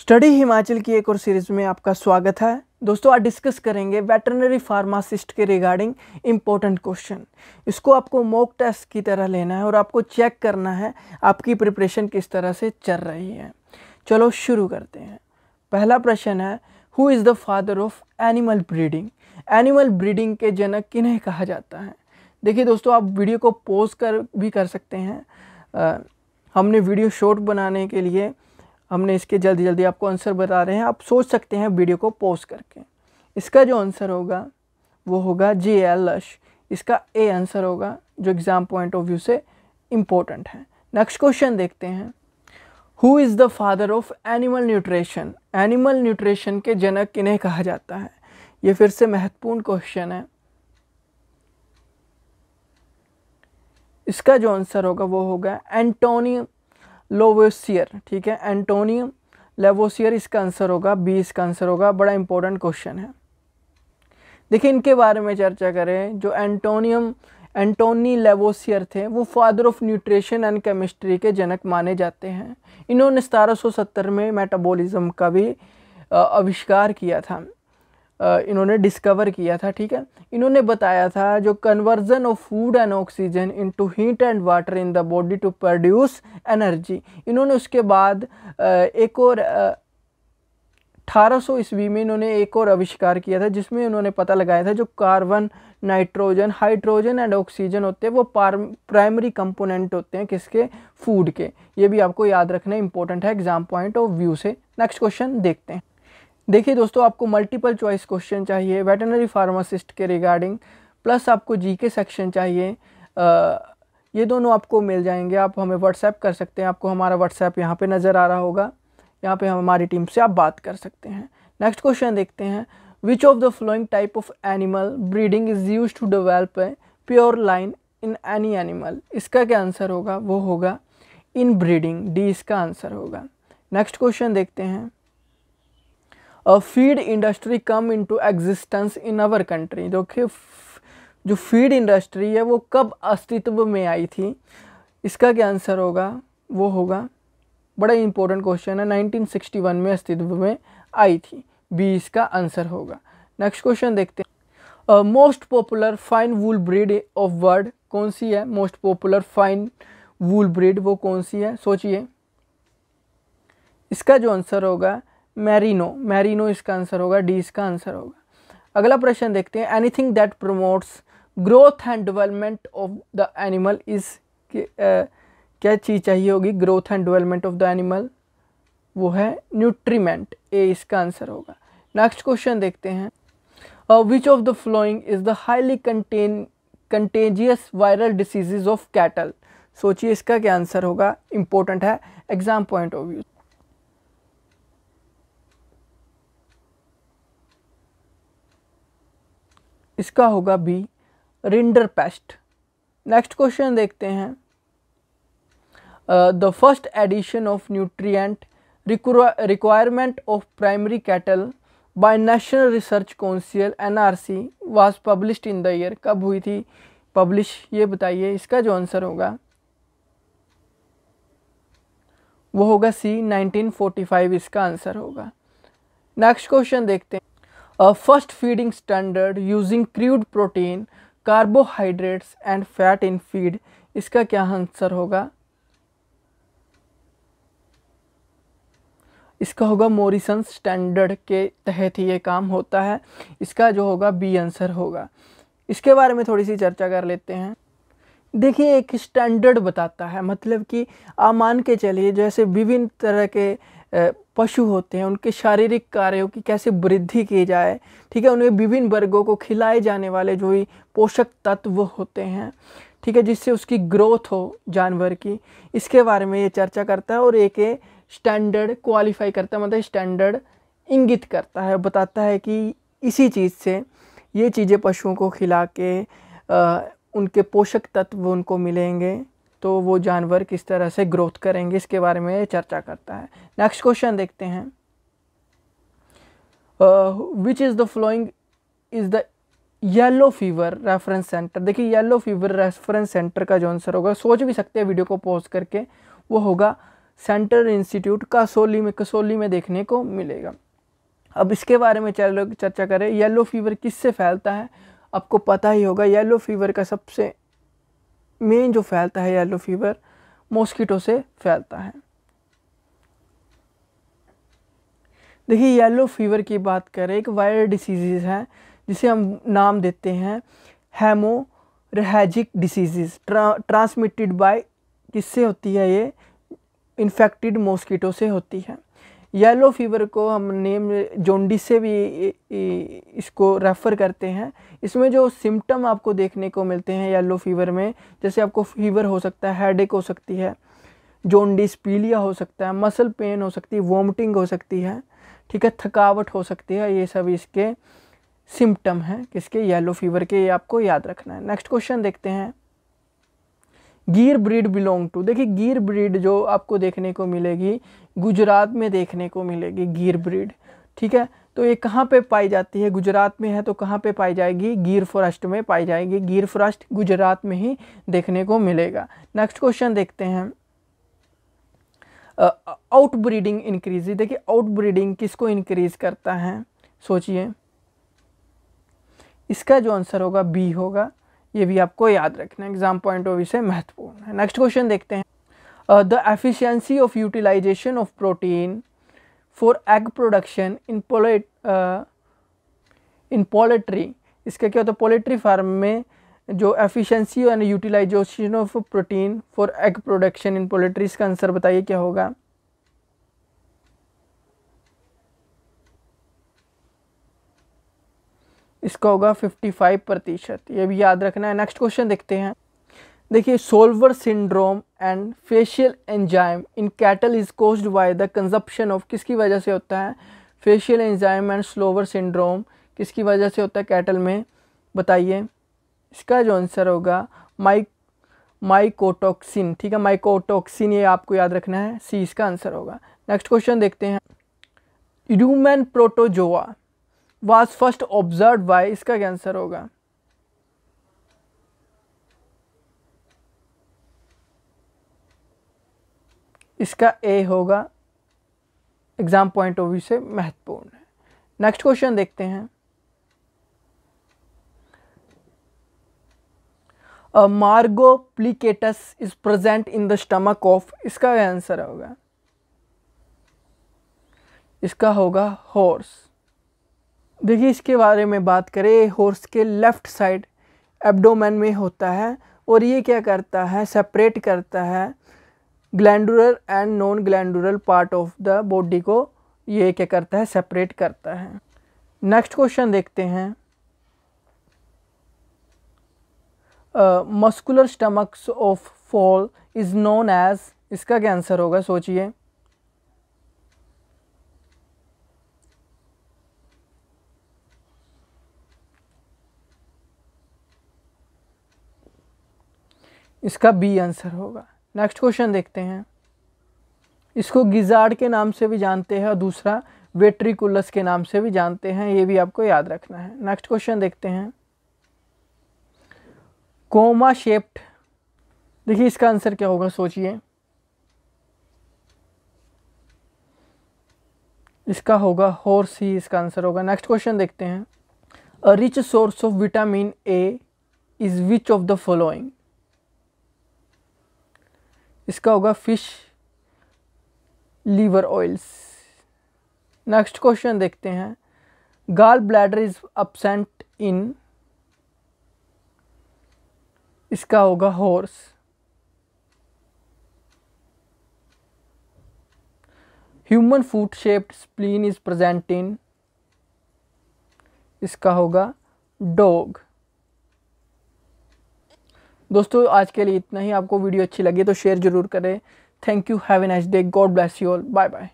study Himachal की एक और सीरीज में आपका स्वागत है दोस्तों आज डिस्कस करेंगे वेटरनरी फार्मासिस्ट के रिगार्डिंग इम्पोर्टेंट क्वेश्चन इसको आपको मॉक टेस्ट की तरह लेना है और आपको चेक करना है आपकी प्रिपरेशन किस तरह से चल रही है चलो शुरू करते हैं पहला प्रश्न है who is the father of animal breeding animal breeding के जनक किन्हें कहा जाता है देखिए दोस्तों आप वीडियो को पोज कर भी कर सकते हैं आ, हमने वीडियो शॉर्ट बनाने के लिए हमने इसके जल्दी जल्दी आपको आंसर बता रहे हैं आप सोच सकते हैं वीडियो को पॉज करके इसका जो आंसर होगा वो होगा जे एल लश इसका ए आंसर होगा जो एग्ज़ाम पॉइंट ऑफ व्यू से इम्पोर्टेंट है नेक्स्ट क्वेश्चन देखते हैं who is the father of animal nutrition animal nutrition के जनक किन्हें कहा जाता है ये फिर से महत्वपूर्ण क्वेश्चन है इसका जो आंसर होगा वो होगा एंटोनियो लोवोसियर ठीक है एंटोनियो लेवोसियर इसका आंसर होगा बी इसका आंसर होगा बड़ा इंपॉर्टेंट क्वेश्चन है देखिए इनके बारे में चर्चा करें जो एंटोनियम एंटोनी लेवोसियर थे वो father of nutrition and chemistry के जनक माने जाते हैं इन्होंने सतारह में मेटाबॉलिज्म का भी आविष्कार किया था इन्होंने डिस्कवर किया था ठीक है इन्होंने बताया था जो conversion of food and oxygen into heat and water in the body to produce energy इन्होंने उसके बाद एक और अठारह सौ ईस्वी में इन्होंने एक और आविष्कार किया था जिसमें इन्होंने पता लगाया था जो carbon nitrogen hydrogen and oxygen होते हैं वो प्राइमरी कंपोनेंट होते हैं किसके फूड के ये भी आपको याद रखना इंपॉर्टेंट है एग्जाम पॉइंट ऑफ व्यू से नेक्स्ट क्वेश्चन देखते हैं देखिए दोस्तों आपको मल्टीपल चॉइस क्वेश्चन चाहिए वेटनरी फार्मासिस्ट के रिगार्डिंग प्लस आपको जीके सेक्शन चाहिए आ, ये दोनों आपको मिल जाएंगे आप हमें व्हाट्सएप कर सकते हैं आपको हमारा व्हाट्सएप यहाँ पे नज़र आ रहा होगा यहाँ पे हमारी टीम से आप बात कर सकते हैं नेक्स्ट क्वेश्चन देखते हैं which of the following type of animal breeding is use to develop a pure line in any animal इसका क्या आंसर होगा वो होगा इन ब्रीडिंग डी इसका आंसर होगा नेक्स्ट क्वेश्चन देखते हैं feed industry come into existence in our country कि जो फीड इंडस्ट्री है वो कब अस्तित्व में आई थी इसका क्या आंसर होगा वो होगा बड़ा इंपॉर्टेंट क्वेश्चन है 1961 में अस्तित्व में आई थी बी इसका आंसर होगा नेक्स्ट क्वेश्चन देखते हैं most popular fine wool breed of world कौन सी है most popular fine wool breed वो कौन सी है सोचिए इसका जो आंसर होगा मैरिनो मैरिनो इसका आंसर होगा डी इसका आंसर होगा अगला प्रश्न देखते हैं anything that promotes growth and development of the animal is क्या चीज़ चाहिए होगी growth and development of the animal वो है न्यूट्रीमेंट ए इसका आंसर होगा नेक्स्ट क्वेश्चन देखते हैं which of the following is the highly कंटेन contagious viral diseases of cattle सोचिए इसका क्या आंसर होगा इंपॉर्टेंट है एग्जाम पॉइंट ऑफ व्यू इसका होगा B rinderpest next question देखते हैं the first edition of nutrient requirement of primary cattle by National Research Council NRC was published in the year कब हुई थी पब्लिश ये बताइए इसका जो आंसर होगा वो होगा सी 1945 इसका आंसर होगा नेक्स्ट क्वेश्चन देखते हैं a first feeding standard using crude protein carbohydrates and fat in feed इसका क्या आंसर होगा इसका होगा मोरिसन स्टैंडर्ड के तहत ही ये काम होता है इसका जो होगा बी आंसर होगा इसके बारे में थोड़ी सी चर्चा कर लेते हैं देखिए एक स्टैंडर्ड बताता है मतलब कि आप मान के चलिए जैसे विभिन्न तरह के पशु होते हैं उनके शारीरिक कार्यों की कैसे वृद्धि की जाए ठीक है उन्हें विभिन्न वर्गों को खिलाए जाने वाले जो ही पोषक तत्व होते हैं ठीक है जिससे उसकी ग्रोथ हो जानवर की इसके बारे में ये चर्चा करता है और एक स्टैंडर्ड क्वालिफाई करता है मतलब स्टैंडर्ड इंगित करता है बताता है कि इसी चीज़ से ये चीज़ें पशुओं को खिला के आ, उनके पोषक तत्व उनको मिलेंगे तो वो जानवर किस तरह से ग्रोथ करेंगे इसके बारे में चर्चा करता है नेक्स्ट क्वेश्चन देखते हैं which is the following is the yellow fever reference centre देखिए येलो फीवर रेफरेंस सेंटर का जो आंसर होगा सोच भी सकते हैं वीडियो को पॉज करके वो होगा सेंट्रल इंस्टीट्यूट कासोली में कसोली में देखने को मिलेगा अब इसके बारे में चलो चर्चा करें येलो फीवर किससे फैलता है आपको पता ही होगा येलो फीवर का सबसे मेन जो फैलता है येलो फीवर मॉस्किटो से फैलता है देखिए येलो फीवर की बात करें एक वायरल डिसीज़ हैं जिसे हम नाम देते हैं हेमोरहेजिक डिसीज़ ट्रा, ट्रांसमिटेड बाय किससे होती है ये इन्फेक्टेड मॉस्किटो से होती है येलो फीवर को हम नेम जोंडी से भी इसको रेफ़र करते हैं इसमें जो सिम्टम आपको देखने को मिलते हैं येलो फीवर में जैसे आपको फीवर हो सकता है हेडेक हो सकती है जोंडिस पीलिया हो सकता है मसल पेन हो सकती है वॉमिटिंग हो सकती है ठीक है थकावट हो सकती है ये सब इसके सिम्टम हैं किसके येलो फीवर के ये आपको याद रखना है नेक्स्ट क्वेश्चन देखते हैं गिर ब्रीड बिलोंग टू देखिए गिर ब्रीड जो आपको देखने को मिलेगी गुजरात में देखने को मिलेगी गिर ब्रीड ठीक है तो ये कहाँ पे पाई जाती है गुजरात में है तो कहाँ पे पाई जाएगी गिर फॉरेस्ट में पाई जाएगी गिर फॉरेस्ट गुजरात में ही देखने को मिलेगा नेक्स्ट क्वेश्चन देखते हैं आउट ब्रीडिंग इंक्रीज देखिए आउट ब्रीडिंग किसको इंक्रीज करता है सोचिए इसका जो आंसर होगा बी होगा ये भी आपको याद रखना एग्जाम पॉइंट ऑफ व्यू से महत्वपूर्ण है नेक्स्ट क्वेश्चन देखते हैं the efficiency of utilisation of protein for egg production in पोलेट इन पोलेट्री इसका क्या होता है पोलेट्री फार्म में जो efficiency and utilisation of protein for egg production in poultry इसका आंसर बताइए क्या होगा इसका होगा 55 प्रतिशत ये भी याद रखना है नेक्स्ट क्वेश्चन देखते हैं देखिए slobber syndrome and facial enzyme in cattle is caused by the consumption of किसकी वजह से होता है facial enzyme and slobber syndrome किसकी वजह से होता है कैटल में बताइए इसका जो आंसर होगा माइक माइकोटोक्सिन ठीक है माइकोटोक्सिन ये आपको याद रखना है सी इसका आंसर होगा नेक्स्ट क्वेश्चन देखते हैं human protozoa was first observe by इसका क्या आंसर होगा इसका ए होगा एग्जाम पॉइंट ऑफ व्यू से महत्वपूर्ण है नेक्स्ट क्वेश्चन देखते हैं plicatus is present in the stomach of इसका आंसर होगा इसका होगा हॉर्स देखिए इसके बारे में बात करें हॉर्स के लेफ़्ट साइड एब्डोमेन में होता है और ये क्या करता है सेपरेट करता है glandular and non glandular part of the body को ये क्या करता है सेपरेट करता है नेक्स्ट क्वेश्चन देखते हैं muscular stomachs of fowl is known as इसका क्या आंसर होगा सोचिए इसका बी आंसर होगा नेक्स्ट क्वेश्चन देखते हैं इसको गिजार्ड के नाम से भी जानते हैं और दूसरा वेट्रिकुलस के नाम से भी जानते हैं ये भी आपको याद रखना है नेक्स्ट क्वेश्चन देखते हैं कोमा शेप्ड देखिए इसका आंसर क्या होगा सोचिए इसका होगा हॉर्स ही इसका आंसर होगा नेक्स्ट क्वेश्चन देखते हैं a rich source of vitamin A is which of the following इसका होगा fish liver oils next question देखते हैं gall bladder is absent in इसका होगा horse human food shaped spleen is present in इसका होगा डॉग दोस्तों आज के लिए इतना ही आपको वीडियो अच्छी लगी तो शेयर जरूर करें thank you have a nice day God bless you all bye bye